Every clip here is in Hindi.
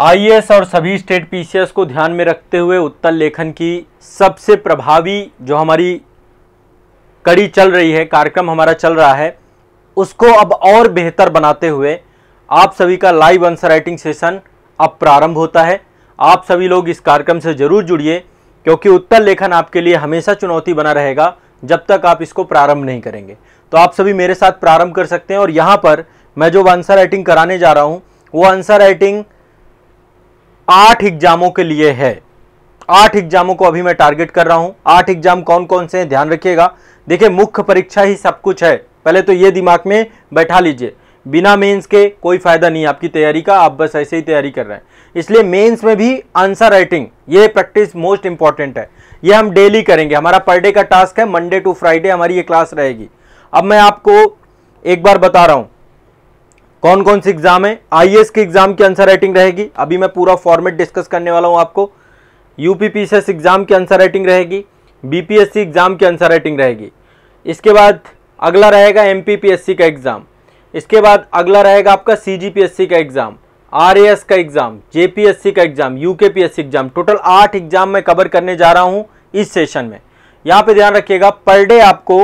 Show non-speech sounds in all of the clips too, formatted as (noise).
आईएएस और सभी स्टेट पीसीएस को ध्यान में रखते हुए उत्तर लेखन की सबसे प्रभावी जो हमारी कड़ी चल रही है कार्यक्रम हमारा चल रहा है उसको अब और बेहतर बनाते हुए आप सभी का लाइव आंसर राइटिंग सेशन अब प्रारंभ होता है आप सभी लोग इस कार्यक्रम से जरूर जुड़िए क्योंकि उत्तर लेखन आपके लिए हमेशा चुनौती बना रहेगा जब तक आप इसको प्रारंभ नहीं करेंगे तो आप सभी मेरे साथ प्रारंभ कर सकते हैं और यहाँ पर मैं जो आंसर राइटिंग कराने जा रहा हूँ वो आंसर राइटिंग आठ एग्जामों के लिए है आठ एग्जामों को अभी मैं टारगेट कर रहा हूं आठ एग्जाम कौन कौन से हैं ध्यान रखिएगा देखिए मुख्य परीक्षा ही सब कुछ है पहले तो ये दिमाग में बैठा लीजिए बिना मेंस के कोई फायदा नहीं आपकी तैयारी का आप बस ऐसे ही तैयारी कर रहे हैं इसलिए मेंस में भी आंसर राइटिंग ये प्रैक्टिस मोस्ट इंपॉर्टेंट है ये हम डेली करेंगे हमारा पर डे का टास्क है मंडे टू फ्राइडे हमारी ये क्लास रहेगी अब मैं आपको एक बार बता रहा हूँ कौन कौन से एग्जाम है आईएएस के एग्जाम की आंसर राइटिंग रहेगी अभी मैं पूरा फॉर्मेट डिस्कस करने वाला हूँ आपको यूपीपीसीएस एग्जाम की आंसर राइटिंग रहेगी बीपीएससी एग्जाम की आंसर राइटिंग रहेगी इसके बाद अगला रहेगा एमपीपीएससी का एग्जाम इसके बाद अगला रहेगा आपका सीजीपीएससी का एग्जाम आर का एग्जाम जेपीएससी का एग्जाम यूकेपीएससी एग्जाम टोटल आठ एग्जाम मैं कवर करने जा रहा हूँ इस सेशन में यहाँ पे ध्यान रखिएगा पर डे आपको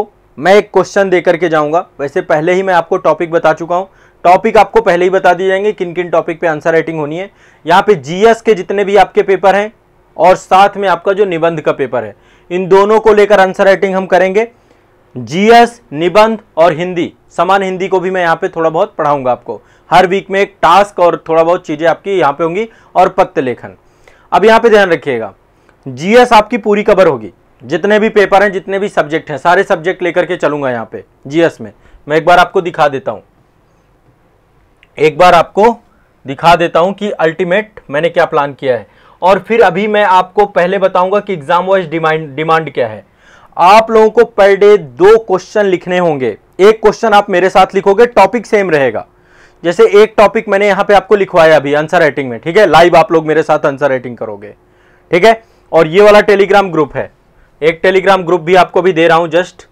मैं एक क्वेश्चन दे करके जाऊँगा वैसे पहले ही मैं आपको टॉपिक बता चुका हूँ टॉपिक आपको पहले ही बता दिए जाएंगे किन किन टॉपिक पे आंसर राइटिंग होनी है यहाँ पे जीएस के जितने भी आपके पेपर हैं और साथ में आपका जो निबंध का पेपर है इन दोनों को लेकर आंसर राइटिंग हम करेंगे जीएस निबंध और हिंदी समान हिंदी को भी मैं यहाँ पे थोड़ा बहुत पढ़ाऊंगा आपको हर वीक में एक टास्क और थोड़ा बहुत चीज़ें आपकी यहाँ पे होंगी और पत्र लेखन अब यहाँ पे ध्यान रखिएगा जीएस आपकी पूरी कवर होगी जितने भी पेपर हैं जितने भी सब्जेक्ट हैं सारे सब्जेक्ट लेकर के चलूंगा यहाँ पे जीएस में मैं एक बार आपको दिखा देता हूँ एक बार आपको दिखा देता हूं कि अल्टीमेट मैंने क्या प्लान किया है और फिर अभी मैं आपको पहले बताऊंगा कि एग्जाम वाइज डिमांड डिमांड क्या है आप लोगों को पर डे दो क्वेश्चन लिखने होंगे एक क्वेश्चन आप मेरे साथ लिखोगे टॉपिक सेम रहेगा जैसे एक टॉपिक मैंने यहां पे आपको लिखवाया अभी आंसर राइटिंग में ठीक है लाइव आप लोग मेरे साथ आंसर राइटिंग करोगे ठीक है और ये वाला टेलीग्राम ग्रुप है एक टेलीग्राम ग्रुप भी आपको भी दे रहा हूं जस्ट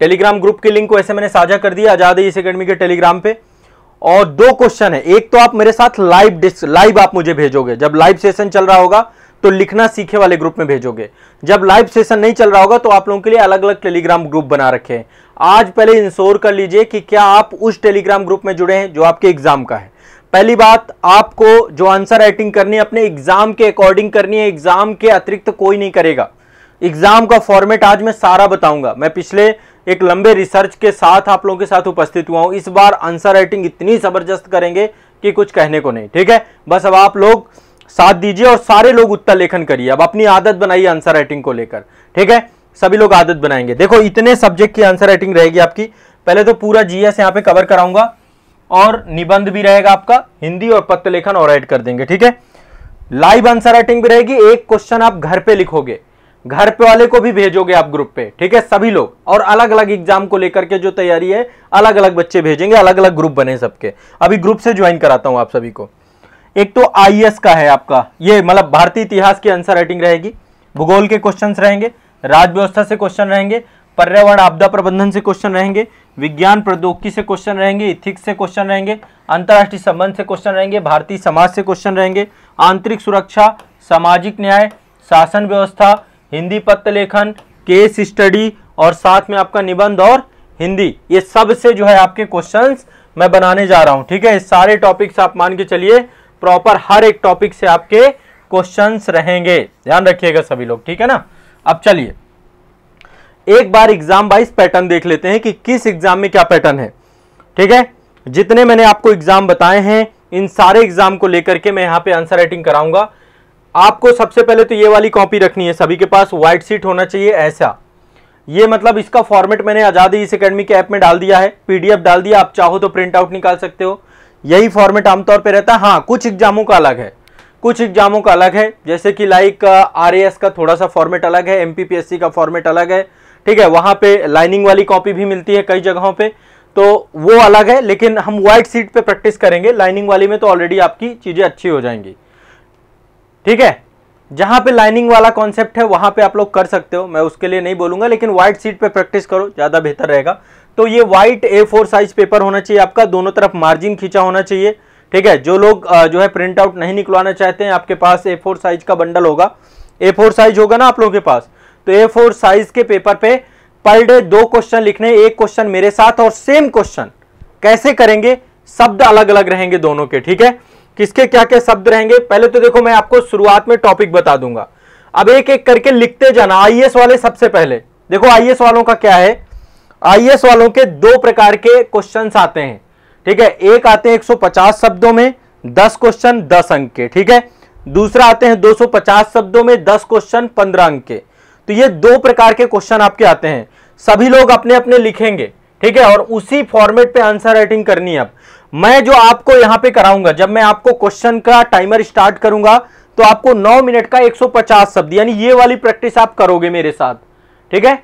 टेलीग्राम ग्रुप की लिंक को ऐसे मैंने साझा कर दिया आजादी इस अकेडमी के टेलीग्राम पे और दो क्वेश्चन है एक तो आप मेरे साथ लाइव डिस्क लाइव आप मुझे भेजोगे जब लाइव सेशन चल रहा होगा तो लिखना सीखे वाले ग्रुप में भेजोगे जब लाइव सेशन नहीं चल रहा होगा तो आप लोगों के लिए अलग अलग टेलीग्राम ग्रुप बना रखे हैं आज पहले इंश्योर कर लीजिए कि क्या आप उस टेलीग्राम ग्रुप में जुड़े हैं जो आपके एग्जाम का है पहली बात आपको जो आंसर राइटिंग करनी है अपने एग्जाम के अकॉर्डिंग करनी है एग्जाम के अतिरिक्त तो कोई नहीं करेगा एग्जाम का फॉर्मेट आज मैं सारा बताऊंगा मैं पिछले एक लंबे रिसर्च के साथ आप लोगों के साथ उपस्थित हुआ हूं इस बार आंसर राइटिंग इतनी ज़बरदस्त करेंगे कि कुछ कहने को नहीं ठीक है बस अब आप लोग साथ दीजिए और सारे लोग उत्तर लेखन करिए अब अपनी आदत बनाइए आंसर राइटिंग को लेकर ठीक है सभी लोग आदत बनाएंगे देखो इतने सब्जेक्ट की आंसर राइटिंग रहेगी आपकी पहले तो पूरा जीएस यहां पे कवर कराऊंगा और निबंध भी रहेगा आपका हिंदी और पत्र लेखन और ऐड कर देंगे ठीक है लाइव आंसर राइटिंग भी रहेगी एक क्वेश्चन आप घर पे लिखोगे घर पे वाले को भी भेजोगे आप ग्रुप पे ठीक है सभी लोग और अलग अलग एग्जाम को लेकर के जो तैयारी है अलग अलग बच्चे भेजेंगे अलग अलग ग्रुप बने सबके अभी ग्रुप से ज्वाइन कराता हूं आप सभी को एक तो आई e का है आपका ये मतलब भारतीय इतिहास की आंसर राइटिंग रहेगी भूगोल के क्वेश्चन रहेंगे राज्य व्यवस्था से क्वेश्चन रहेंगे पर्यावरण आपदा प्रबंधन से क्वेश्चन रहेंगे विज्ञान प्रौद्योगिकी से क्वेश्चन रहेंगे इथिक्स से क्वेश्चन रहेंगे अंतर्राष्ट्रीय संबंध से क्वेश्चन रहेंगे भारतीय समाज से क्वेश्चन रहेंगे आंतरिक सुरक्षा सामाजिक न्याय शासन व्यवस्था हिंदी पत्र लेखन केस स्टडी और साथ में आपका निबंध और हिंदी ये सब से जो है आपके क्वेश्चन मैं बनाने जा रहा हूं ठीक है सारे टॉपिक्स आप मान के चलिए प्रॉपर हर एक टॉपिक से आपके क्वेश्चंस रहेंगे ध्यान रखिएगा सभी लोग ठीक है ना अब चलिए एक बार एग्जाम वाइज पैटर्न देख लेते हैं कि किस एग्जाम में क्या पैटर्न है ठीक है जितने मैंने आपको एग्जाम बताए हैं इन सारे एग्जाम को लेकर के मैं यहाँ पे आंसर राइटिंग कराऊंगा आपको सबसे पहले तो ये वाली कॉपी रखनी है सभी के पास व्हाइट सीट होना चाहिए ऐसा ये मतलब इसका फॉर्मेट मैंने आज़ादी इस अकेडमी के ऐप में डाल दिया है पीडीएफ डाल दिया आप चाहो तो प्रिंट आउट निकाल सकते हो यही फॉर्मेट आमतौर पर रहता है हाँ कुछ एग्जामों का अलग है कुछ एग्जामों का अलग है जैसे कि लाइक आर uh, का थोड़ा सा फॉर्मेट अलग है एम का फॉर्मेट अलग है ठीक है वहां पे लाइनिंग वाली कॉपी भी मिलती है कई जगहों पे तो वो अलग है लेकिन हम व्हाइट सीट पे प्रैक्टिस करेंगे लाइनिंग वाली में तो ऑलरेडी आपकी चीज़ें अच्छी हो जाएंगी ठीक है जहां पे लाइनिंग वाला कॉन्सेप्ट है वहां पे आप लोग कर सकते हो मैं उसके लिए नहीं बोलूंगा लेकिन व्हाइट सीट पे प्रैक्टिस करो ज्यादा बेहतर रहेगा तो ये white A four size paper होना चाहिए आपका दोनों तरफ मार्जिन खींचा होना चाहिए ठीक है जो लोग जो है प्रिंट आउट नहीं निकलवाना चाहते हैं आपके पास ए फोर साइज का बंडल होगा ए फोर साइज होगा ना आप लोगों के पास तो ए फोर साइज के पेपर पे पर डे दो क्वेश्चन लिखने एक क्वेश्चन मेरे साथ और सेम क्वेश्चन कैसे करेंगे शब्द अलग अलग रहेंगे दोनों के ठीक है किसके क्या क्या शब्द रहेंगे पहले तो देखो मैं आपको शुरुआत में टॉपिक बता दूंगा अब एक एक करके लिखते जाना आई e वाले सबसे पहले देखो आई e वालों का क्या है आई e वालों के दो प्रकार के क्वेश्चन आते हैं ठीक है एक आते हैं एक शब्दों में दस क्वेश्चन दस अंक के ठीक है दूसरा आते हैं 250 शब्दों में 10 क्वेश्चन 15 अंक के तो ये दो प्रकार के क्वेश्चन आपके आते हैं सभी लोग अपने अपने लिखेंगे ठीक है और उसी फॉर्मेट पे आंसर राइटिंग करनी है अब मैं जो आपको यहां पे कराऊंगा जब मैं आपको क्वेश्चन का टाइमर स्टार्ट करूंगा तो आपको 9 मिनट का 150 शब्द यानी ये वाली प्रैक्टिस आप करोगे मेरे साथ ठीक है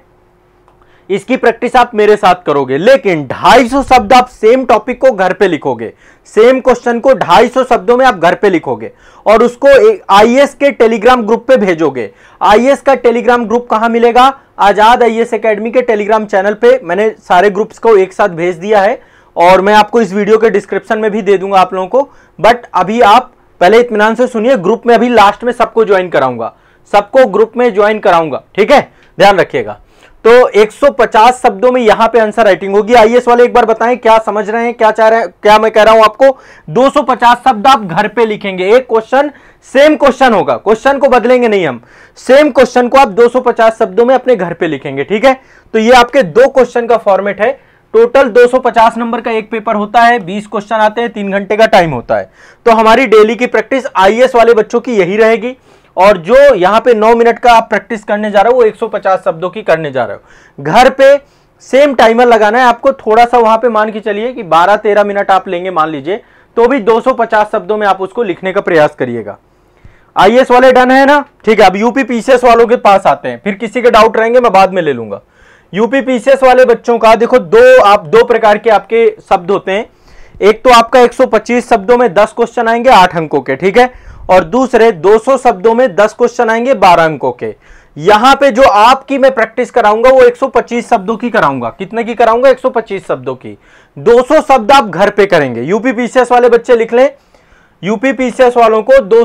इसकी प्रैक्टिस आप मेरे साथ करोगे लेकिन 250 शब्द आप सेम टॉपिक को घर पे लिखोगे सेम क्वेश्चन को 250 शब्दों में आप घर पे लिखोगे और उसको आईएएस के टेलीग्राम ग्रुप पे भेजोगे आईएएस का टेलीग्राम ग्रुप कहां मिलेगा आजाद आईएएस एकेडमी के टेलीग्राम चैनल पे मैंने सारे ग्रुप्स को एक साथ भेज दिया है और मैं आपको इस वीडियो के डिस्क्रिप्शन में भी दे दूंगा आप लोगों को बट अभी आप पहले इतमान से सुनिए ग्रुप में अभी लास्ट में सबको ज्वाइन कराऊंगा सबको ग्रुप में ज्वाइन कराऊंगा ठीक है ध्यान रखिएगा तो 150 शब्दों में यहां पे आंसर राइटिंग होगी आईएएस वाले एक बार बताएं क्या समझ रहे हैं क्या चाह रहे हैं क्या मैं कह रहा हूं आपको 250 शब्द आप घर पे लिखेंगे एक क्वेश्चन सेम क्वेश्चन होगा क्वेश्चन को बदलेंगे नहीं हम सेम क्वेश्चन को आप 250 शब्दों में अपने घर पे लिखेंगे ठीक है तो ये आपके दो क्वेश्चन का फॉर्मेट है टोटल 250 नंबर का एक पेपर होता है 20 क्वेश्चन आते हैं तीन घंटे का टाइम होता है तो हमारी डेली की प्रैक्टिस आईएएस वाले बच्चों की यही रहेगी और जो यहाँ पे 9 मिनट का आप प्रैक्टिस करने जा रहे हो वो 150 शब्दों की करने जा रहे हो घर पे सेम टाइमर लगाना है आपको थोड़ा सा वहां पे मान के चलिए कि 12-13 मिनट आप लेंगे मान लीजिए तो भी 250 शब्दों में आप उसको लिखने का प्रयास करिएगा आईएएस वाले डन है ना ठीक है अब यूपी पीसीएस वालों के पास आते हैं फिर किसी के डाउट रहेंगे मैं बाद में ले लूंगा यूपी पीसीएस वाले बच्चों का देखो दो आप दो प्रकार के आपके शब्द होते हैं एक तो आपका 125 शब्दों में 10 क्वेश्चन आएंगे आठ अंकों के ठीक है और दूसरे 200 शब्दों में 10 क्वेश्चन आएंगे 12 अंकों के यहां पे जो आपकी मैं प्रैक्टिस कराऊंगा वो 125 शब्दों की कराऊंगा कितने की कराऊंगा 125 शब्दों की 200 शब्द आप घर पे करेंगे यूपी पीसीएस वाले बच्चे लिख लें यूपी पीसीएस वालों को दो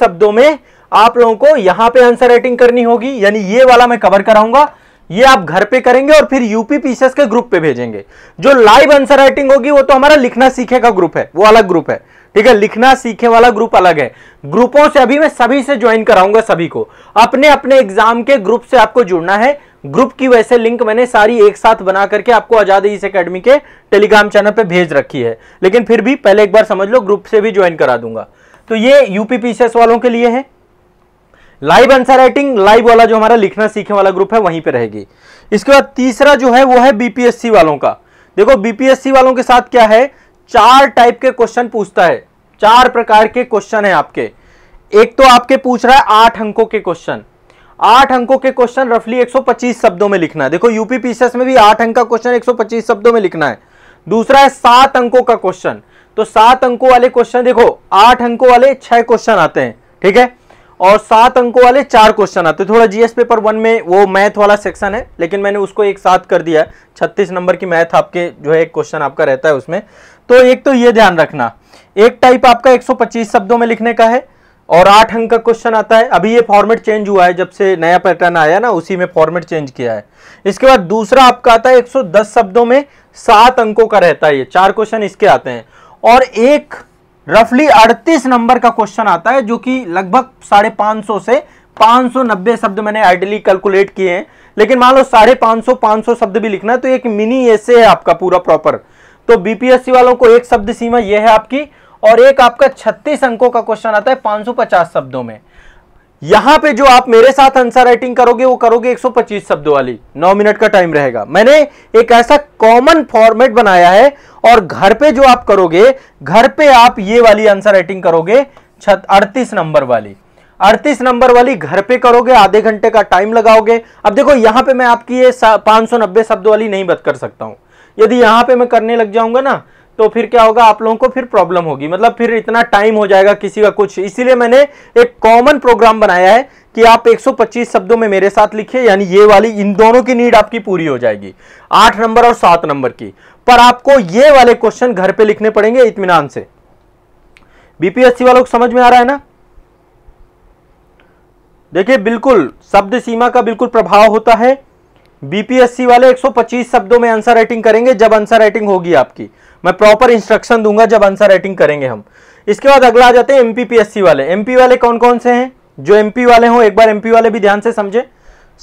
शब्दों में आप लोगों को यहां पर आंसर राइटिंग करनी होगी यानी ये वाला मैं कवर कराऊंगा ये आप घर पे करेंगे और फिर यूपी पीसीएस के ग्रुप पे भेजेंगे जो लाइव आंसर राइटिंग होगी वो तो हमारा लिखना सीखे का ग्रुप है वो अलग ग्रुप है ठीक है लिखना सीखे वाला ग्रुप अलग है ग्रुपों से अभी मैं सभी से ज्वाइन कराऊंगा सभी को अपने अपने एग्जाम के ग्रुप से आपको जुड़ना है ग्रुप की वैसे लिंक मैंने सारी एक साथ बना करके आपको आजाद ईस अकेडमी के टेलीग्राम चैनल पर भेज रखी है लेकिन फिर भी पहले एक बार समझ लो ग्रुप से भी ज्वाइन करा दूंगा तो ये यूपी पीसीएस वालों के लिए है लाइव आंसर राइटिंग लाइव वाला जो हमारा लिखना सीखने वाला ग्रुप है वहीं पे रहेगी इसके बाद तीसरा जो है वो है बीपीएससी वालों का देखो बीपीएससी वालों के साथ क्या है चार टाइप के क्वेश्चन पूछता है चार प्रकार के क्वेश्चन है आपके एक तो आपके पूछ रहा है आठ अंकों के क्वेश्चन आठ अंकों के क्वेश्चन रफली 125 शब्दों में लिखना है देखो यूपी पीसीएस में भी आठ अंक का क्वेश्चन 125 शब्दों में लिखना है दूसरा है सात अंकों का क्वेश्चन तो सात अंकों वाले क्वेश्चन देखो आठ अंकों वाले छह क्वेश्चन आते हैं ठीक है और सात अंकों वाले चार क्वेश्चन आते थोड़ा जीएस पेपर वन में वो मैथ वाला सेक्शन है लेकिन मैंने उसको एक साथ कर दिया है छत्तीस नंबर की मैथ आपके जो है एक क्वेश्चन आपका रहता है उसमें तो एक तो ये ध्यान रखना एक टाइप आपका 125 शब्दों में लिखने का है और आठ अंक का क्वेश्चन आता है अभी ये फॉर्मेट चेंज हुआ है जब से नया पैटर्न आया ना उसी में फॉर्मेट चेंज किया है इसके बाद दूसरा आपका आता है 110 शब्दों में सात अंकों का रहता है ये चार क्वेश्चन इसके आते हैं और एक रफली 38 नंबर का क्वेश्चन आता है जो कि लगभग साढ़े पांच सौ से 590 शब्द मैंने आइडली कैलकुलेट किए हैं लेकिन मान लो साढ़े पांच सौ पांच सौ शब्द भी लिखना है तो एक मिनी ऐसे है आपका पूरा प्रॉपर तो बीपीएससी वालों को एक शब्द सीमा यह है आपकी और एक आपका 36 अंकों का क्वेश्चन आता है 550 शब्दों में यहां पे जो आप मेरे साथ आंसर राइटिंग करोगे वो करोगे 125 शब्दों वाली 9 मिनट का टाइम रहेगा मैंने एक ऐसा कॉमन फॉर्मेट बनाया है और घर पे जो आप करोगे घर पे आप ये वाली आंसर राइटिंग करोगे अड़तीस नंबर वाली अड़तीस नंबर वाली घर पे करोगे आधे घंटे का टाइम लगाओगे अब देखो यहां पे मैं आपकी ये पांच शब्द वाली नहीं बत कर सकता हूं यदि यहां पर मैं करने लग जाऊंगा ना तो फिर क्या होगा आप लोगों को फिर प्रॉब्लम होगी मतलब फिर इतना टाइम हो जाएगा किसी का कुछ इसीलिए मैंने एक कॉमन प्रोग्राम बनाया है कि आप 125 शब्दों में मेरे साथ लिखिए यानी ये वाली इन दोनों की नीड आपकी पूरी हो जाएगी आठ नंबर और सात नंबर की पर आपको ये वाले क्वेश्चन घर पे लिखने पड़ेंगे इतमान से बीपीएससी वालों को समझ में आ रहा है ना देखिए बिल्कुल शब्द सीमा का बिल्कुल प्रभाव होता है बीपीएससी वाले 125 शब्दों में आंसर राइटिंग करेंगे जब आंसर राइटिंग होगी आपकी मैं प्रॉपर इंस्ट्रक्शन दूंगा जब आंसर राइटिंग करेंगे हम इसके बाद अगला आ जाते हैं एमपीपीएससी वाले एमपी वाले कौन कौन से हैं जो एमपी वाले हों एक बार एमपी वाले भी ध्यान से समझे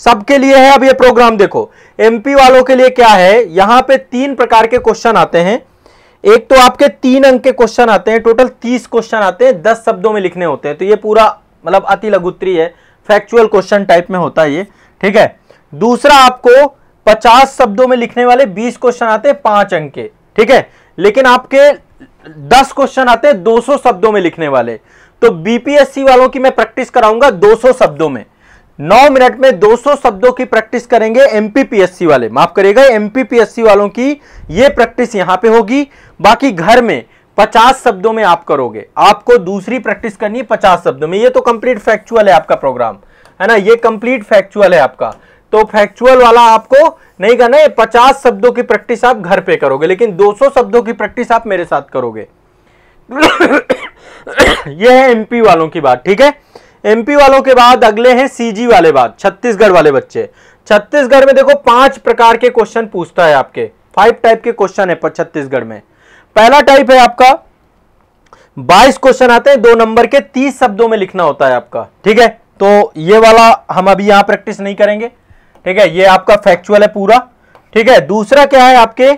सबके लिए है अब ये प्रोग्राम देखो एमपी वालों के लिए क्या है यहां पे तीन प्रकार के क्वेश्चन आते हैं एक तो आपके तीन अंक के क्वेश्चन आते हैं टोटल तीस क्वेश्चन आते हैं दस शब्दों में लिखने होते हैं तो ये पूरा मतलब अति लघुत्री है फैक्चुअल क्वेश्चन टाइप में होता है ये ठीक है दूसरा आपको पचास शब्दों में लिखने वाले बीस क्वेश्चन आते हैं पांच अंक के ठीक है लेकिन आपके दस क्वेश्चन आते हैं 200 शब्दों में लिखने वाले तो बीपीएससी वालों की मैं प्रैक्टिस कराऊंगा 200 शब्दों में 9 मिनट में 200 शब्दों की प्रैक्टिस करेंगे एमपीपीएससी वाले माफ करिएगा एमपीपीएससी वालों की ये प्रैक्टिस यहां पे होगी बाकी घर में 50 शब्दों में आप करोगे आपको दूसरी प्रैक्टिस करनी है 50 शब्दों में यह तो कंप्लीट फैक्चुअल है आपका प्रोग्राम है ना ये कंप्लीट फैक्चुअल है आपका तो फैक्चुअल वाला आपको नहीं करना है पचास शब्दों की प्रैक्टिस आप घर पे करोगे लेकिन 200 शब्दों की प्रैक्टिस आप मेरे साथ करोगे (coughs) यह है एमपी वालों की बात ठीक है एमपी वालों के बाद अगले हैं सीजी वाले बात छत्तीसगढ़ वाले बच्चे छत्तीसगढ़ में देखो पांच प्रकार के क्वेश्चन पूछता है आपके फाइव टाइप के क्वेश्चन है छत्तीसगढ़ में पहला टाइप है आपका बाईस क्वेश्चन आते हैं दो नंबर के तीस शब्दों में लिखना होता है आपका ठीक है तो ये वाला हम अभी यहां प्रैक्टिस नहीं करेंगे ठीक है ये आपका फैक्चुअल है पूरा ठीक है दूसरा क्या है आपके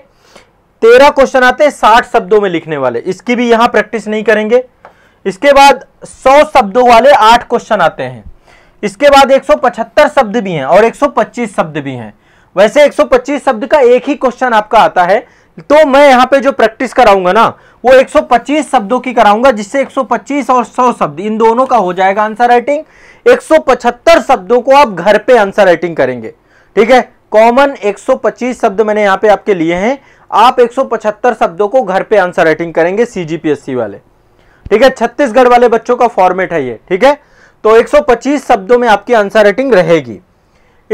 तेरह क्वेश्चन आते हैं साठ शब्दों में लिखने वाले इसकी भी यहां प्रैक्टिस नहीं करेंगे इसके बाद सौ शब्दों वाले आठ क्वेश्चन आते हैं इसके बाद पचहत्तर शब्द भी हैं और 125 शब्द भी हैं वैसे 125 शब्द का एक ही क्वेश्चन आपका आता है तो मैं यहाँ पे जो प्रैक्टिस कराऊंगा ना वो 125 शब्दों की कराऊंगा जिससे 125 और 100 शब्द इन दोनों का हो जाएगा आंसर राइटिंग 175 शब्दों को आप घर पे आंसर राइटिंग करेंगे ठीक है कॉमन 125 शब्द मैंने यहाँ पे आपके लिए हैं आप 175 शब्दों को घर पे आंसर राइटिंग करेंगे सीजीपीएससी वाले ठीक है छत्तीसगढ़ वाले बच्चों का फॉर्मेट है ये ठीक है तो एक शब्दों में आपकी आंसर राइटिंग रहेगी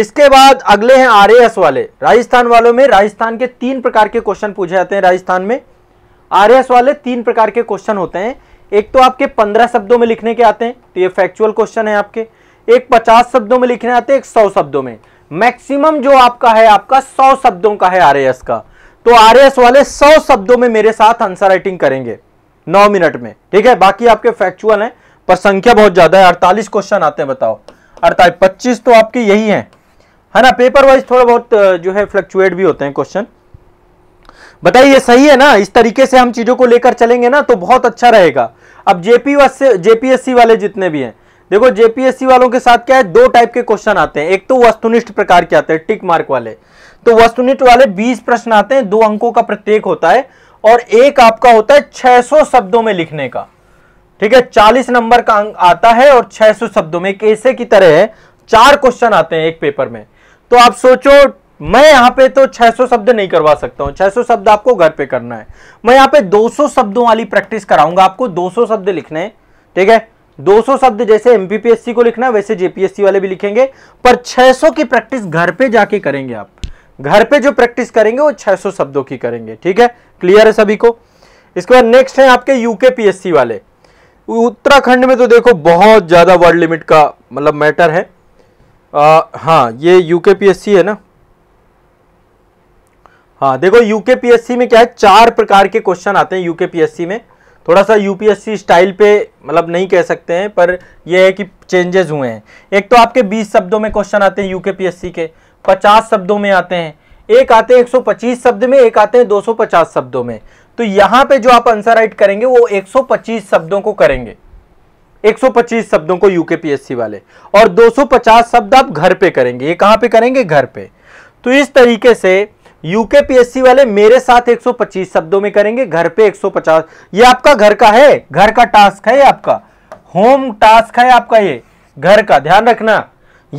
इसके बाद अगले हैं आर वाले राजस्थान वालों में राजस्थान के तीन प्रकार के क्वेश्चन पूछे जाते हैं राजस्थान में आर वाले तीन प्रकार के क्वेश्चन होते हैं एक तो आपके पंद्रह शब्दों में लिखने के आते हैं तो ये फैक्चुअल क्वेश्चन है आपके एक पचास शब्दों में लिखने आते हैं एक सौ शब्दों में मैक्सिमम जो आपका है आपका सौ शब्दों का है आर का तो आर वाले सौ शब्दों में मेरे साथ आंसर राइटिंग करेंगे नौ मिनट में ठीक है बाकी आपके फैक्चुअल है पर संख्या बहुत ज्यादा है अड़तालीस क्वेश्चन आते हैं बताओ अड़तालीस पच्चीस तो आपके यही है है हाँ ना पेपर वाइज थोड़ा बहुत जो है फ्लक्चुएट भी होते हैं क्वेश्चन बताइए सही है ना इस तरीके से हम चीजों को लेकर चलेंगे ना तो बहुत अच्छा रहेगा अब जेपी जेपीएससी वाले जितने भी हैं देखो जेपीएससी वालों के साथ क्या है दो टाइप के क्वेश्चन आते हैं एक तो वस्तुनिष्ठ प्रकार के आते हैं टिक मार्क वाले तो वस्तुनिष्ठ वाले 20 प्रश्न आते हैं दो अंकों का प्रत्येक होता है और एक आपका होता है 600 शब्दों में लिखने का ठीक है 40 नंबर का अंक आता है और 600 शब्दों में एक ऐसे की तरह है चार क्वेश्चन आते हैं एक पेपर में तो आप सोचो मैं यहां पे तो 600 शब्द नहीं करवा सकता हूं 600 शब्द आपको घर पे करना है मैं यहां पे 200 शब्दों वाली प्रैक्टिस कराऊंगा आपको 200 शब्द लिखने हैं ठीक है 200 शब्द जैसे एमपीपीएससी को लिखना है वैसे जेपीएससी वाले भी लिखेंगे पर 600 की प्रैक्टिस घर पे जाके करेंगे आप घर पे जो प्रैक्टिस करेंगे वो छह शब्दों की करेंगे ठीक है क्लियर है सभी को इसके बाद नेक्स्ट है आपके यूके वाले उत्तराखंड में तो देखो बहुत ज़्यादा वर्ड लिमिट का मतलब मैटर है आ, हाँ ये यूके पीएससी है ना हाँ देखो यूके पीएससी में क्या है चार प्रकार के क्वेश्चन आते हैं यूके पीएससी में थोड़ा सा यूपीएससी स्टाइल पे मतलब नहीं कह सकते हैं पर यह है कि चेंजेस हुए हैं एक तो आपके 20 शब्दों में क्वेश्चन आते हैं यूके पीएससी के 50 शब्दों में आते हैं एक आते हैं 125 शब्द में एक आते हैं 250 शब्दों में तो यहाँ पे जो आप आंसर राइट करेंगे वो 125 शब्दों को करेंगे 125 शब्दों को यूकेपीएससी वाले और 250 शब्द आप घर पे करेंगे ये कहां पे करेंगे घर पे तो इस तरीके से यूकेपीएससी वाले मेरे साथ 125 शब्दों में करेंगे घर पे 150 ये आपका घर का है घर का टास्क है आपका होम टास्क है आपका ये घर का ध्यान रखना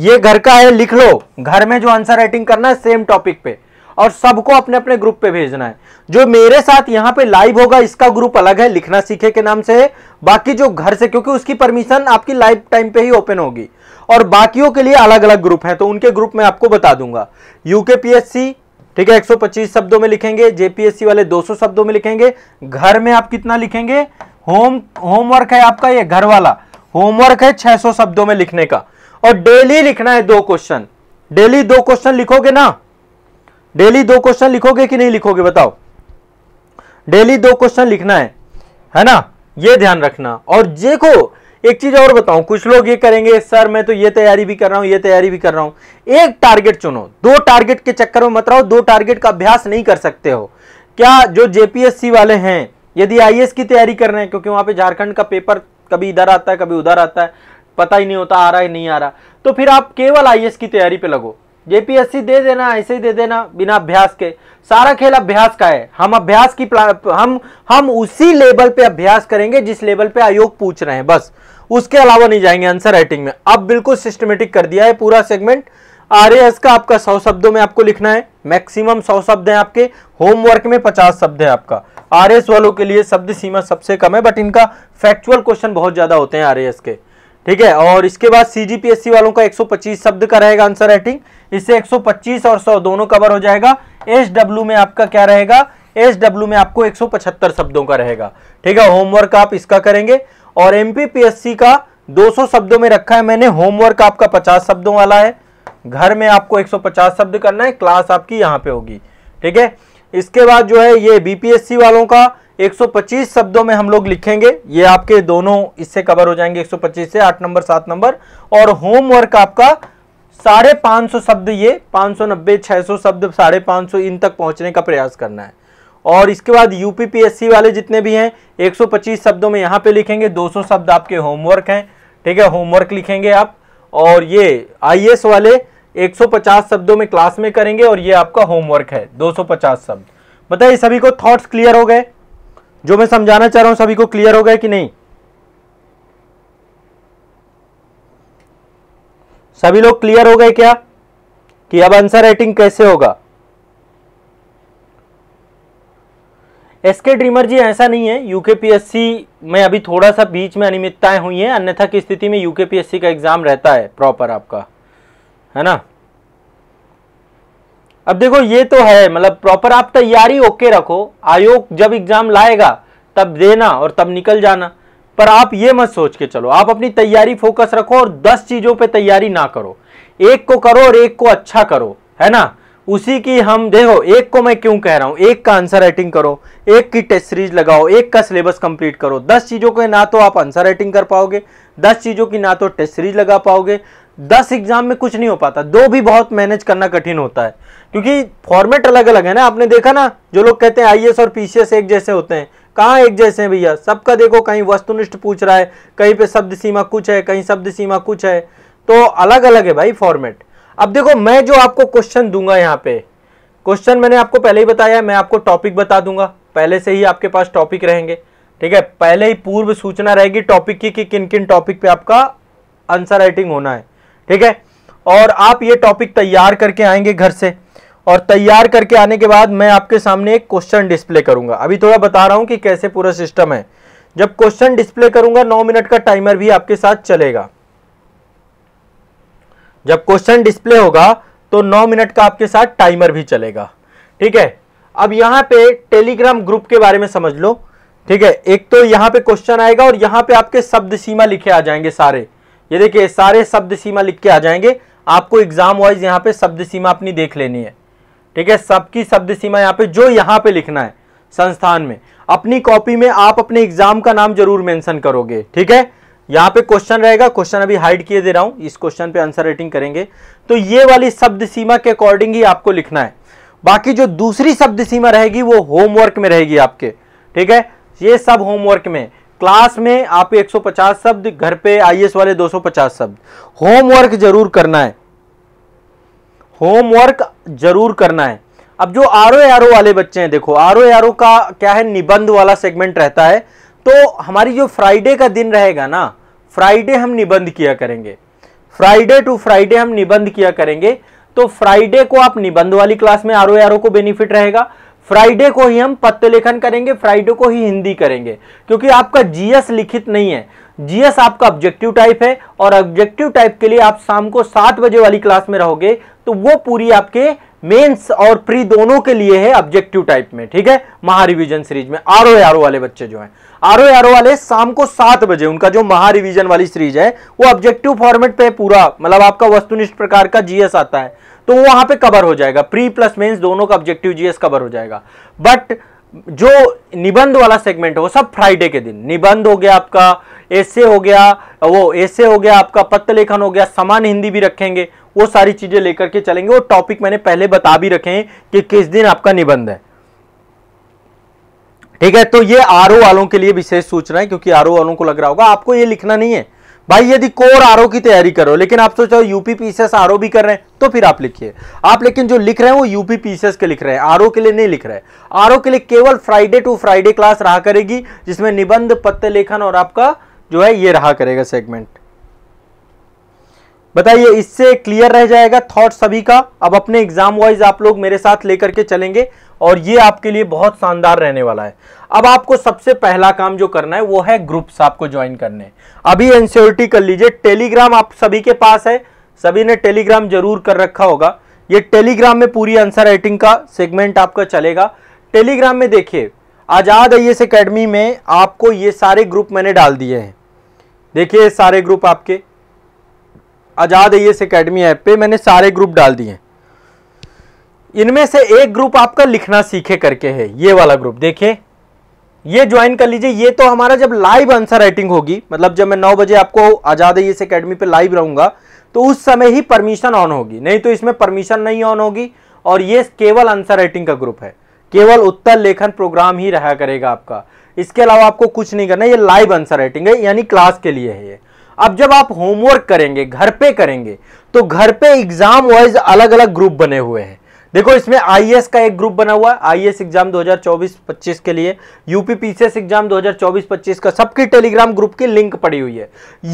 ये घर का है लिख लो घर में जो आंसर राइटिंग करना है सेम टॉपिक पे और सबको अपने अपने ग्रुप पे भेजना है जो मेरे साथ यहाँ पे लाइव होगा इसका ग्रुप अलग है लिखना सीखे के नाम से बाकी जो घर से क्योंकि उसकी परमिशन आपकी लाइव टाइम पे ही ओपन होगी और बाकियों के लिए अलग अलग ग्रुप है तो उनके ग्रुप में आपको बता दूंगा यूके पीएससी ठीक है 125 शब्दों में लिखेंगे जेपीएससी वाले 200 शब्दों में लिखेंगे घर में आप कितना लिखेंगे होम होमवर्क है आपका ये घर वाला होमवर्क है 600 शब्दों में लिखने का और डेली लिखना है दो क्वेश्चन डेली दो क्वेश्चन लिखोगे ना डेली दो क्वेश्चन लिखोगे कि नहीं लिखोगे बताओ डेली दो क्वेश्चन लिखना है है ना ये ध्यान रखना और देखो एक चीज और बताऊं कुछ लोग ये करेंगे सर मैं तो ये तैयारी भी कर रहा हूं ये तैयारी भी कर रहा हूं एक टारगेट चुनो दो टारगेट के चक्कर में मत रहो दो टारगेट का अभ्यास नहीं कर सकते हो क्या जो जेपीएससी वाले हैं यदि आईएएस की तैयारी कर रहे हैं क्योंकि वहां पर झारखंड का पेपर कभी इधर आता है कभी उधर आता है पता ही नहीं होता आ रहा है नहीं आ रहा तो फिर आप केवल आई की तैयारी पर लगो जेपीएससी दे देना ऐसे ही दे देना बिना अभ्यास के सारा खेल अभ्यास का है हम अभ्यास की हम हम उसी लेवल पे अभ्यास करेंगे जिस लेवल पे आयोग पूछ रहे हैं बस उसके अलावा नहीं जाएंगे आंसर राइटिंग में अब बिल्कुल सिस्टमेटिक कर दिया है पूरा सेगमेंट आरएएस का आपका सौ शब्दों में आपको लिखना है मैक्सिमम सौ शब्द है आपके होमवर्क में पचास शब्द है आपका आरएएस वालों के लिए शब्द सीमा सबसे कम है बट इनका फैक्चुअल क्वेश्चन बहुत ज्यादा होते हैं एस के ठीक है और इसके बाद सीजीपीएससी वालों का 125 शब्द का रहेगा आंसर राइटिंग इससे 125 और 100 दोनों कवर हो जाएगा एसडब्ल्यू में आपका क्या रहेगा एसडब्ल्यू में आपको 175 शब्दों का रहेगा ठीक है होमवर्क आप इसका करेंगे और एमपीपीएससी का 200 शब्दों में रखा है मैंने होमवर्क आपका 50 शब्दों वाला है घर में आपको 150 शब्द करना है क्लास आपकी यहां पे होगी ठीक है इसके बाद जो है ये बीपीएससी वालों का 125 शब्दों में हम लोग लिखेंगे ये आपके दोनों इससे कवर हो जाएंगे 125 से आठ नंबर सात नंबर और होमवर्क आपका साढ़े पाँच सौ शब्द ये पाँच सौ नब्बे छः सौ शब्द साढ़े पाँच सौ इन तक पहुंचने का प्रयास करना है और इसके बाद यूपीपीएससी वाले जितने भी हैं 125 शब्दों में यहाँ पे लिखेंगे 200 शब्द आपके होमवर्क हैं ठीक है होमवर्क लिखेंगे आप और ये आई e वाले 150 शब्दों में क्लास में करेंगे और ये आपका होमवर्क है 250 शब्द बताइए सभी को थॉट्स क्लियर हो गए जो मैं समझाना चाह रहा हूं सभी को क्लियर हो गया कि नहीं सभी लोग क्लियर हो गए क्या कि अब आंसर राइटिंग कैसे होगा एसके ड्रीमर जी ऐसा नहीं है यूकेपीएससी में अभी थोड़ा सा बीच में अनियमितताएं हुई हैं अन्यथा की स्थिति में यूकेपीएससी का एग्जाम रहता है प्रॉपर आपका है ना अब देखो ये तो है मतलब प्रॉपर आप तैयारी ओके रखो आयोग जब एग्जाम लाएगा तब देना और तब निकल जाना पर आप ये मत सोच के चलो आप अपनी तैयारी फोकस रखो और दस चीज़ों पे तैयारी ना करो एक को करो और एक को अच्छा करो है ना उसी की हम देखो एक को मैं क्यों कह रहा हूं एक का आंसर राइटिंग करो एक की टेस्ट सीरीज लगाओ एक का सिलेबस कंप्लीट करो दस चीज़ों के ना तो आप आंसर राइटिंग कर पाओगे दस चीज़ों की ना तो टेस्ट सीरीज लगा पाओगे दस एग्जाम में कुछ नहीं हो पाता दो भी बहुत मैनेज करना कठिन होता है क्योंकि फॉर्मेट अलग अलग है ना आपने देखा ना जो लोग कहते हैं आईएएस और पीसीएस एक जैसे होते हैं कहाँ एक जैसे हैं भैया सबका देखो कहीं वस्तुनिष्ठ पूछ रहा है कहीं पे शब्द सीमा कुछ है कहीं शब्द सीमा कुछ है तो अलग अलग है भाई फॉर्मेट अब देखो मैं जो आपको क्वेश्चन दूंगा यहाँ पे क्वेश्चन मैंने आपको पहले ही बताया मैं आपको टॉपिक बता दूंगा पहले से ही आपके पास टॉपिक रहेंगे ठीक है पहले ही पूर्व सूचना रहेगी टॉपिक की कि किन किन टॉपिक पे आपका आंसर राइटिंग होना है ठीक है और आप ये टॉपिक तैयार करके आएंगे घर से और तैयार करके आने के बाद मैं आपके सामने एक क्वेश्चन डिस्प्ले करूंगा अभी थोड़ा बता रहा हूं कि कैसे पूरा सिस्टम है जब क्वेश्चन डिस्प्ले करूंगा नौ मिनट का टाइमर भी आपके साथ चलेगा जब क्वेश्चन डिस्प्ले होगा तो नौ मिनट का आपके साथ टाइमर भी चलेगा ठीक है अब यहां पे टेलीग्राम ग्रुप के बारे में समझ लो ठीक है एक तो यहां पे क्वेश्चन आएगा और यहां पे आपके शब्द सीमा लिखे आ जाएंगे सारे ये देखिए सारे शब्द सीमा लिख के आ जाएंगे आपको एग्जाम वाइज यहां पे शब्द सीमा अपनी देख लेनी है ठीक है सबकी शब्द सीमा यहाँ पे जो यहाँ पे लिखना है संस्थान में अपनी कॉपी में आप अपने एग्जाम का नाम जरूर मेंशन करोगे ठीक है यहाँ पे क्वेश्चन रहेगा क्वेश्चन अभी हाइड किए दे रहा हूं इस क्वेश्चन पे आंसर राइटिंग करेंगे तो ये वाली शब्द सीमा के अकॉर्डिंग ही आपको लिखना है बाकी जो दूसरी शब्द सीमा रहेगी वो होमवर्क में रहेगी आपके ठीक है ये सब होमवर्क में क्लास में आप 150 शब्द घर पे आईएएस वाले 250 शब्द होमवर्क जरूर करना है होमवर्क जरूर करना है अब जो आर ओ आर ओ वाले बच्चे हैं देखो आर ओ आर ओ का क्या है निबंध वाला सेगमेंट रहता है तो हमारी जो फ्राइडे का दिन रहेगा ना फ्राइडे हम निबंध किया करेंगे फ्राइडे टू फ्राइडे हम निबंध किया करेंगे तो फ्राइडे को आप निबंध वाली क्लास में आर ओ आर ओ को बेनिफिट रहेगा फ्राइडे को ही हम पत्र लेखन करेंगे फ्राइडे को ही हिंदी करेंगे क्योंकि आपका जीएस लिखित नहीं है जीएस आपका ऑब्जेक्टिव टाइप है और ऑब्जेक्टिव टाइप के लिए आप शाम को सात बजे वाली क्लास में रहोगे तो वो पूरी आपके मेंस और प्री दोनों के लिए है ऑब्जेक्टिव टाइप में ठीक है महारिविजन सीरीज में आरओ आरओ वाले बच्चे जो हैं आरओ आरओ वाले शाम को सात बजे उनका जो महारिविजन वाली सीरीज है वो ऑब्जेक्टिव फॉर्मेट पे पूरा मतलब आपका वस्तुनिष्ठ प्रकार का जीएस आता है तो वो वहां पे कवर हो जाएगा प्री प्लस मेंस दोनों का ऑब्जेक्टिव जीएस कवर हो जाएगा बट जो निबंध वाला सेगमेंट हो सब फ्राइडे के दिन निबंध हो गया आपका ऐसे हो गया वो ऐसे हो गया आपका पत्र लेखन हो गया समान हिंदी भी रखेंगे वो सारी चीज़ें लेकर के चलेंगे वो टॉपिक मैंने पहले बता भी रखे हैं कि किस दिन आपका निबंध है ठीक है तो ये आर वालों के लिए विशेष सूचना है क्योंकि आर वालों को लग रहा होगा आपको ये लिखना नहीं है भाई यदि कोर आर की तैयारी करो लेकिन आप सोचो यूपी पीसीएस आर भी कर रहे हैं तो फिर आप लिखिए आप लेकिन जो लिख रहे हैं वो यूपी पीसीएस के लिख रहे हैं आर के लिए नहीं लिख रहे आर के लिए केवल फ्राइडे टू फ्राइडे क्लास रहा करेगी जिसमें निबंध पत्र लेखन और आपका जो है ये रहा करेगा सेगमेंट बताइए इससे क्लियर रह जाएगा थॉट सभी का अब अपने एग्जाम वाइज आप लोग मेरे साथ लेकर के चलेंगे और ये आपके लिए बहुत शानदार रहने वाला है अब आपको सबसे पहला काम जो करना है वो है ग्रुप्स आपको ज्वाइन करने अभी एनसीओरिटी कर लीजिए टेलीग्राम आप सभी के पास है सभी ने टेलीग्राम जरूर कर रखा होगा ये टेलीग्राम में पूरी आंसर राइटिंग का सेगमेंट आपका चलेगा टेलीग्राम में देखिए आज़ाद आई एस अकेडमी में आपको ये सारे ग्रुप मैंने डाल दिए हैं देखिए सारे ग्रुप आपके Azad IAS academy app पे मैंने सारे ग्रुप डाल दिए इनमें से एक ग्रुप आपका लिखना सीखे करके है ये वाला ग्रुप देखिए ये ज्वाइन कर लीजिए ये तो हमारा जब लाइव आंसर राइटिंग होगी मतलब जब मैं 9 बजे आपको आज़ाद आई एस अकेडमी पर लाइव रहूंगा तो उस समय ही परमिशन ऑन होगी नहीं तो इसमें परमिशन नहीं ऑन होगी और ये केवल आंसर राइटिंग का ग्रुप है केवल उत्तर लेखन प्रोग्राम ही रहा करेगा आपका इसके अलावा आपको कुछ नहीं करना ये लाइव आंसर राइटिंग है यानी क्लास के लिए है ये अब जब आप होमवर्क करेंगे घर पे करेंगे तो घर पे एग्जाम वाइज अलग अलग ग्रुप बने हुए हैं देखो इसमें आई का एक ग्रुप बना हुआ है आई एग्जाम 2024-25 के लिए यूपी पीसीएस एग्जाम 2024-25 का सबकी टेलीग्राम ग्रुप की लिंक पड़ी हुई है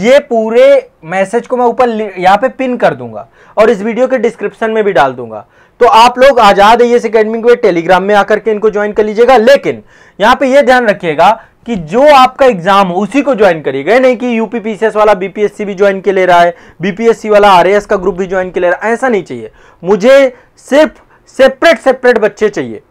ये पूरे मैसेज को मैं ऊपर यहाँ पे पिन कर दूंगा और इस वीडियो के डिस्क्रिप्शन में भी डाल दूंगा तो आप लोग आजाद आई एस अकेडमी के टेलीग्राम में आकर के इनको ज्वाइन कर लीजिएगा लेकिन यहाँ पे ये ध्यान रखिएगा कि जो आपका एग्जाम हो उसी को ज्वाइन करिएगा नहीं कि यूपीपीसीएस वाला बीपीएससी भी ज्वाइन के ले रहा है बीपीएससी वाला आरएएस का ग्रुप भी ज्वाइन के ले रहा है ऐसा नहीं चाहिए मुझे सिर्फ सेपरेट सेपरेट बच्चे चाहिए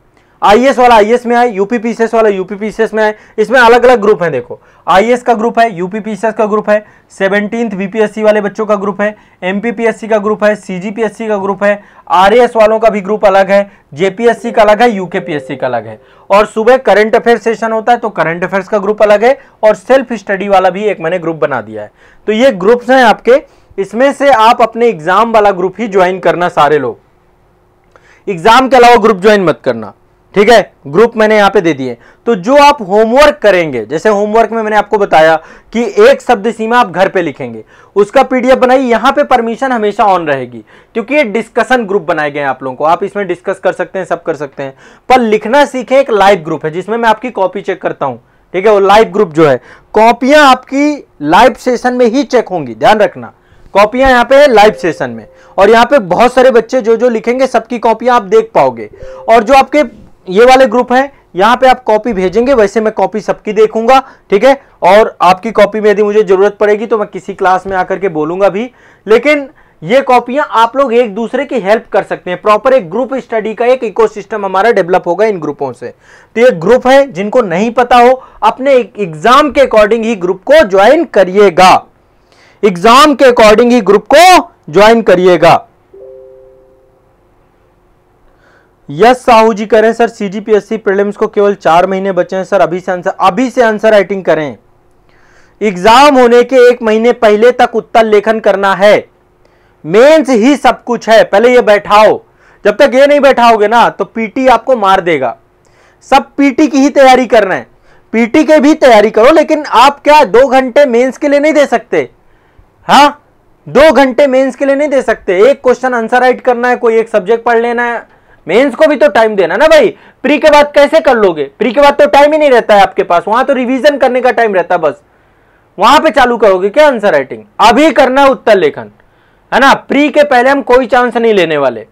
आईएएस वाला आईएएस में आए यूपीपीसीएस वाला यूपीपीसीएस में आए इसमें अलग अलग ग्रुप है देखो आईएएस का ग्रुप है यूपीपीसीएस का ग्रुप है सेवनटीन्थ बीपीएससी वाले बच्चों का ग्रुप है एमपीपीएससी का ग्रुप है सीजीपीएससी का ग्रुप है आरएएस वालों का भी ग्रुप अलग है जेपीएससी का अलग है यूकेपीएससी का अलग है और सुबह करंट अफेयर सेशन होता है तो करंट अफेयर्स का ग्रुप अलग है और सेल्फ स्टडी वाला भी एक मैंने ग्रुप बना दिया है तो ये ग्रुप्स हैं आपके इसमें से आप अपने एग्जाम वाला ग्रुप ही ज्वाइन करना सारे लोग एग्जाम के अलावा ग्रुप ज्वाइन मत करना ठीक है ग्रुप मैंने यहाँ पे दे दिए तो जो आप होमवर्क करेंगे जैसे होमवर्क में मैंने आपको बताया कि एक शब्द सीमा आप घर पे लिखेंगे उसका पीडीएफ बनाई यहाँ पे परमिशन हमेशा ऑन रहेगी क्योंकि ये डिस्कशन ग्रुप बनाए गए हैं आप लोगों को आप इसमें डिस्कस कर सकते हैं सब कर सकते हैं पर लिखना सीखे एक लाइव ग्रुप है जिसमें मैं आपकी कॉपी चेक करता हूं ठीक है वो लाइव ग्रुप जो है कॉपियां आपकी लाइव सेशन में ही चेक होंगी ध्यान रखना कॉपियां यहाँ पे है लाइव सेशन में और यहाँ पे बहुत सारे बच्चे जो जो लिखेंगे सबकी कॉपियां आप देख पाओगे और जो आपके ये वाले ग्रुप हैं यहाँ पे आप कॉपी भेजेंगे वैसे मैं कॉपी सबकी देखूंगा ठीक है और आपकी कॉपी में यदि मुझे ज़रूरत पड़ेगी तो मैं किसी क्लास में आकर के बोलूंगा भी लेकिन ये कॉपियां आप लोग एक दूसरे की हेल्प कर सकते हैं प्रॉपर एक ग्रुप स्टडी का एक इकोसिस्टम हमारा डेवलप होगा इन ग्रुपों से तो ये ग्रुप है जिनको नहीं पता हो अपने एग्जाम के अकॉर्डिंग ही ग्रुप को ज्वाइन करिएगा एग्जाम के अकॉर्डिंग ही ग्रुप को ज्वाइन करिएगा यस साहू जी करें सर सीजीपीएससी प्रम्स को केवल चार महीने बचे हैं सर अभी से आंसर अभी से आंसर राइटिंग करें एग्जाम होने के एक महीने पहले तक उत्तर लेखन करना है मेंस ही सब कुछ है पहले ये बैठाओ जब तक ये नहीं बैठाओगे ना तो पीटी आपको मार देगा सब पीटी की ही तैयारी करना है पीटी के भी तैयारी करो लेकिन आप क्या दो घंटे मेंस के लिए नहीं दे सकते हाँ दो घंटे मेंस के लिए नहीं दे सकते एक क्वेश्चन आंसर राइट करना है कोई एक सब्जेक्ट पढ़ लेना है मेंस को भी तो टाइम देना ना भाई प्री के बाद कैसे कर लोगे प्री के बाद तो टाइम ही नहीं रहता है आपके पास वहां तो रिवीजन करने का टाइम रहता बस वहां पे चालू करोगे क्या आंसर राइटिंग अभी करना उत्तर लेखन है ना प्री के पहले हम कोई चांस नहीं लेने वाले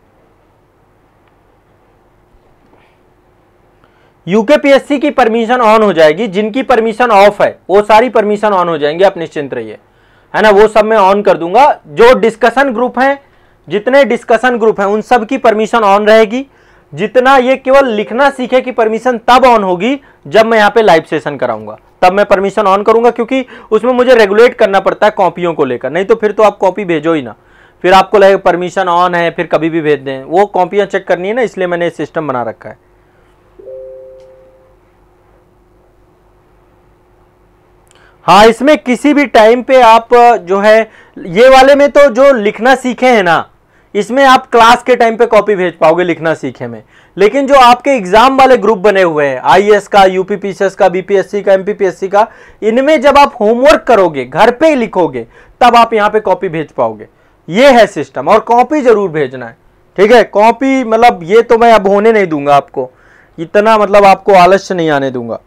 यूकेपीएससी की परमिशन ऑन हो जाएगी जिनकी परमिशन ऑफ है वो सारी परमिशन ऑन हो जाएंगे आप निश्चिंत रहिए है ना वो सब मैं ऑन कर दूंगा जो डिस्कशन ग्रुप है जितने डिस्कशन ग्रुप हैं उन सब की परमिशन ऑन रहेगी जितना ये केवल लिखना सीखे की परमिशन तब ऑन होगी जब मैं यहाँ पे लाइव सेशन कराऊंगा तब मैं परमिशन ऑन करूंगा क्योंकि उसमें मुझे रेगुलेट करना पड़ता है कॉपियों को लेकर नहीं तो फिर तो आप कॉपी भेजो ही ना फिर आपको लगेगा परमिशन ऑन है फिर कभी भी भेज दें वो कॉपियां चेक करनी है ना इसलिए मैंने सिस्टम बना रखा है हाँ इसमें किसी भी टाइम पे आप जो है ये वाले में तो जो लिखना सीखे हैं ना इसमें आप क्लास के टाइम पे कॉपी भेज पाओगे लिखना सीखे में लेकिन जो आपके एग्जाम वाले ग्रुप बने हुए हैं आई का यूपीपीसीएस का बीपीएससी का एमपीपीएससी का इनमें जब आप होमवर्क करोगे घर पे ही लिखोगे तब आप यहाँ पे कॉपी भेज पाओगे ये है सिस्टम और कॉपी जरूर भेजना है ठीक है कॉपी मतलब ये तो मैं अब होने नहीं दूंगा आपको इतना मतलब आपको आलस्य नहीं आने दूंगा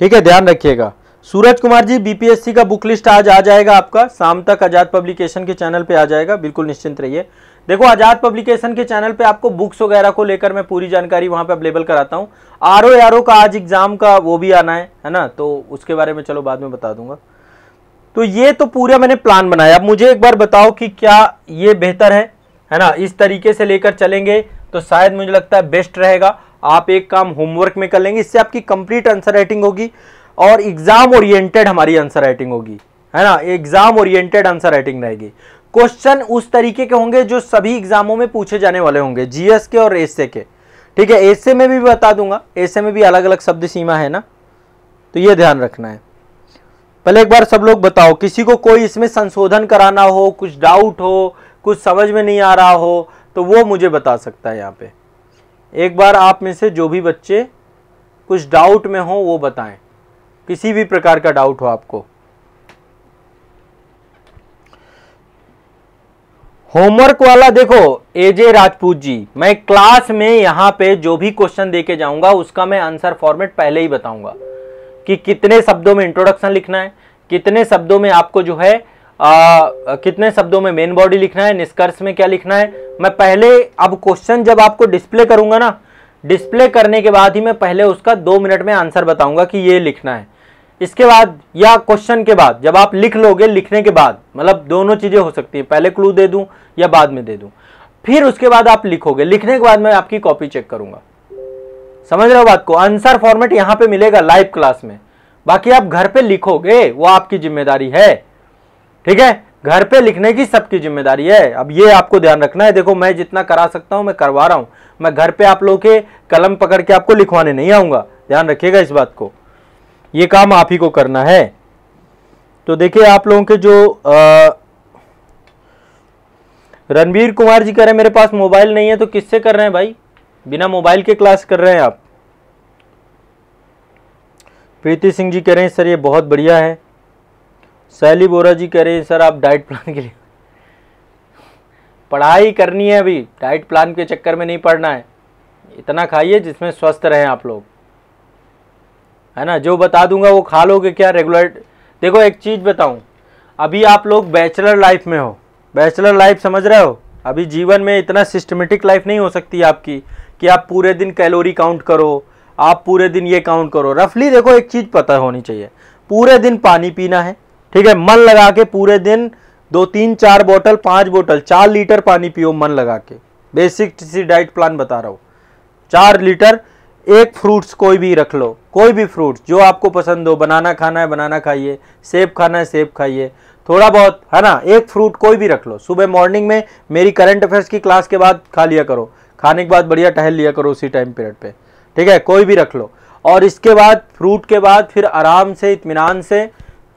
ठीक है ध्यान रखिएगा सूरज कुमार जी बीपीएससी का बुक लिस्ट आज आ जाएगा आपका शाम तक आजाद पब्लिकेशन के चैनल पे आ जाएगा बिल्कुल निश्चिंत रहिए देखो आजाद पब्लिकेशन के चैनल पे आपको बुक्स वगैरह को लेकर मैं पूरी जानकारी वहां पे अवेलेबल कराता हूँ आर ओ आर ओ का आज एग्जाम का वो भी आना है है ना तो उसके बारे में चलो बाद में बता दूंगा तो ये तो पूरा मैंने प्लान बनाया अब मुझे एक बार बताओ कि क्या ये बेहतर है है ना इस तरीके से लेकर चलेंगे तो शायद मुझे लगता है बेस्ट रहेगा आप एक काम होमवर्क में कर लेंगे इससे आपकी कंप्लीट आंसर राइटिंग होगी और एग्जाम ओरिएंटेड हमारी आंसर राइटिंग होगी है ना एग्जाम ओरिएंटेड आंसर राइटिंग रहेगी क्वेश्चन उस तरीके के होंगे जो सभी एग्जामों में पूछे जाने वाले होंगे जीएस के और एसए के ठीक है एस में भी बता दूंगा एस में भी अलग अलग शब्द सीमा है ना तो ये ध्यान रखना है पहले एक बार सब लोग बताओ किसी को कोई इसमें संशोधन कराना हो कुछ डाउट हो कुछ समझ में नहीं आ रहा हो तो वो मुझे बता सकता है यहाँ पे एक बार आप में से जो भी बच्चे कुछ डाउट में हो वो बताएं किसी भी प्रकार का डाउट हो आपको होमवर्क वाला देखो एजे राजपूत जी मैं क्लास में यहां पे जो भी क्वेश्चन दे के जाऊंगा उसका मैं आंसर फॉर्मेट पहले ही बताऊंगा कि कितने शब्दों में इंट्रोडक्शन लिखना है कितने शब्दों में आपको जो है आ, कितने शब्दों में मेन बॉडी लिखना है निष्कर्ष में क्या लिखना है मैं पहले अब क्वेश्चन जब आपको डिस्प्ले करूंगा ना डिस्प्ले करने के बाद ही मैं पहले उसका दो मिनट में आंसर बताऊंगा कि ये लिखना है इसके बाद या क्वेश्चन के बाद जब आप लिख लोगे लिखने के बाद मतलब दोनों चीज़ें हो सकती हैं पहले क्लू दे दूं या बाद में दे दूं फिर उसके बाद आप लिखोगे लिखने के बाद मैं आपकी कॉपी चेक करूंगा समझ रहे हो बात को आंसर फॉर्मेट यहां पे मिलेगा लाइव क्लास में बाकी आप घर पे लिखोगे वो आपकी जिम्मेदारी है ठीक है घर पे लिखने की सबकी जिम्मेदारी है अब ये आपको ध्यान रखना है देखो मैं जितना करा सकता हूं मैं करवा रहा हूं मैं घर पे आप लोग के कलम पकड़ के आपको लिखवाने नहीं आऊंगा ध्यान रखिएगा इस बात को ये काम आप ही को करना है तो देखिए आप लोगों के जो रणबीर कुमार जी कह रहे हैं मेरे पास मोबाइल नहीं है तो किससे कर रहे हैं भाई बिना मोबाइल के क्लास कर रहे हैं आप प्रीति सिंह जी कह रहे हैं सर ये बहुत बढ़िया है सहली बोरा जी कह रहे हैं सर आप डाइट प्लान के लिए पढ़ाई करनी है अभी डाइट प्लान के चक्कर में नहीं पढ़ना है इतना खाइए जिसमें स्वस्थ रहें आप लोग है ना जो बता दूंगा वो खा लोगे क्या रेगुलर देखो एक चीज़ बताऊँ अभी आप लोग बैचलर लाइफ में हो बैचलर लाइफ समझ रहे हो अभी जीवन में इतना सिस्टमेटिक लाइफ नहीं हो सकती आपकी कि आप पूरे दिन कैलोरी काउंट करो आप पूरे दिन ये काउंट करो रफली देखो एक चीज़ पता होनी चाहिए पूरे दिन पानी पीना है ठीक है मन लगा के पूरे दिन दो तीन चार बोतल पाँच बोतल चार लीटर पानी पियो मन लगा के बेसिक सी डाइट प्लान बता रहा हूँ चार लीटर एक फ्रूट्स कोई भी रख लो कोई भी फ्रूट्स जो आपको पसंद हो बनाना खाना है बनाना खाइए सेब खाना है सेब खाइए थोड़ा बहुत है ना एक फ्रूट कोई भी रख लो सुबह मॉर्निंग में मेरी करंट अफेयर्स की क्लास के बाद खा लिया करो खाने के बाद बढ़िया टहल लिया करो उसी टाइम पीरियड पे ठीक है कोई भी रख लो और इसके बाद फ्रूट के बाद फिर आराम से इतमान से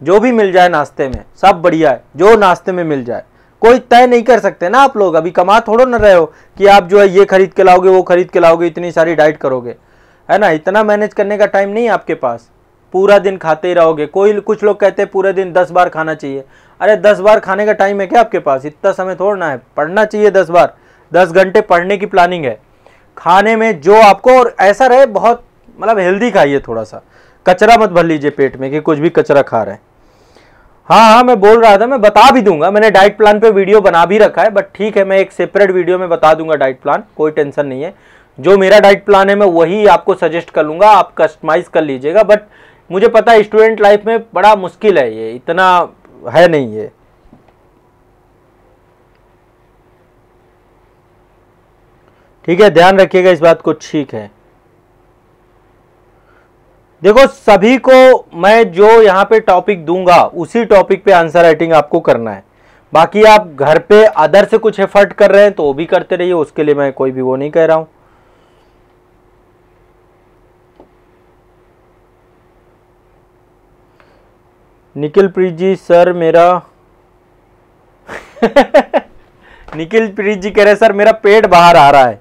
जो भी मिल जाए नाश्ते में सब बढ़िया है जो नाश्ते में मिल जाए कोई तय नहीं कर सकते ना आप लोग अभी कमा थोड़ो ना रहे हो कि आप जो है ये खरीद के लाओगे वो खरीद के लाओगे इतनी सारी डाइट करोगे है ना इतना मैनेज करने का टाइम नहीं आपके पास पूरा दिन खाते ही रहोगे कोई कुछ लोग कहते हैं पूरे दिन दस बार खाना चाहिए अरे दस बार खाने का टाइम है क्या आपके पास इतना समय थोड़ना है पढ़ना चाहिए दस बार दस घंटे पढ़ने की प्लानिंग है खाने में जो आपको और ऐसा रहे बहुत मतलब हेल्दी खाइए थोड़ा सा कचरा मत भर लीजिए पेट में कि कुछ भी कचरा खा रहे हैं हाँ हाँ मैं बोल रहा था मैं बता भी दूंगा मैंने डाइट प्लान पे वीडियो बना भी रखा है बट ठीक है मैं एक सेपरेट वीडियो में बता दूंगा डाइट प्लान कोई टेंशन नहीं है जो मेरा डाइट प्लान है मैं वही आपको सजेस्ट कर लूँगा आप कस्टमाइज़ कर लीजिएगा बट मुझे पता है स्टूडेंट लाइफ में बड़ा मुश्किल है ये इतना है नहीं ये ठीक है ध्यान रखिएगा इस बात को ठीक है देखो सभी को मैं जो यहां पे टॉपिक दूंगा उसी टॉपिक पे आंसर राइटिंग आपको करना है बाकी आप घर पे अदर से कुछ एफर्ट कर रहे हैं तो वो भी करते रहिए उसके लिए मैं कोई भी वो नहीं कह रहा हूं निखिल प्रीत जी सर मेरा निखिल प्रीत जी कह रहे सर मेरा पेट बाहर आ रहा है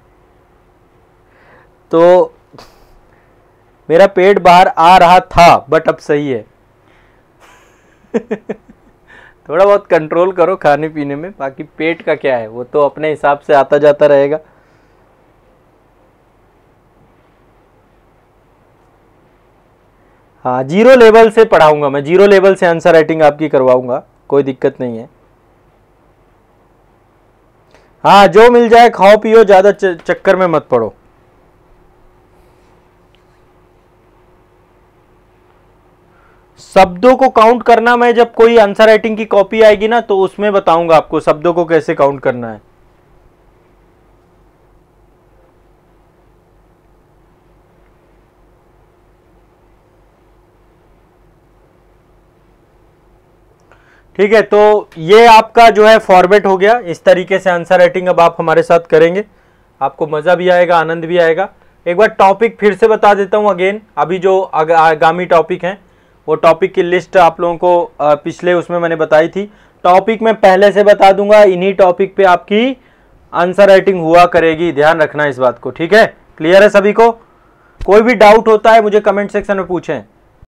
तो मेरा पेट बाहर आ रहा था बट अब सही है थोड़ा बहुत कंट्रोल करो खाने पीने में बाकी पेट का क्या है वो तो अपने हिसाब से आता जाता रहेगा हाँ जीरो लेवल से पढ़ाऊंगा मैं जीरो लेवल से आंसर राइटिंग आपकी करवाऊंगा कोई दिक्कत नहीं है हाँ जो मिल जाए खाओ पियो ज़्यादा चक्कर में मत पड़ो शब्दों को काउंट करना मैं जब कोई आंसर राइटिंग की कॉपी आएगी ना तो उसमें बताऊंगा आपको शब्दों को कैसे काउंट करना है ठीक है तो ये आपका जो है फॉर्मेट हो गया इस तरीके से आंसर राइटिंग अब आप हमारे साथ करेंगे आपको मज़ा भी आएगा आनंद भी आएगा एक बार टॉपिक फिर से बता देता हूँ अगेन अभी जो आग, आगामी टॉपिक हैं वो टॉपिक की लिस्ट आप लोगों को पिछले उसमें मैंने बताई थी टॉपिक मैं पहले से बता दूंगा इन्हीं टॉपिक पे आपकी आंसर राइटिंग हुआ करेगी ध्यान रखना इस बात को ठीक है क्लियर है सभी को कोई भी डाउट होता है मुझे कमेंट सेक्शन में पूछें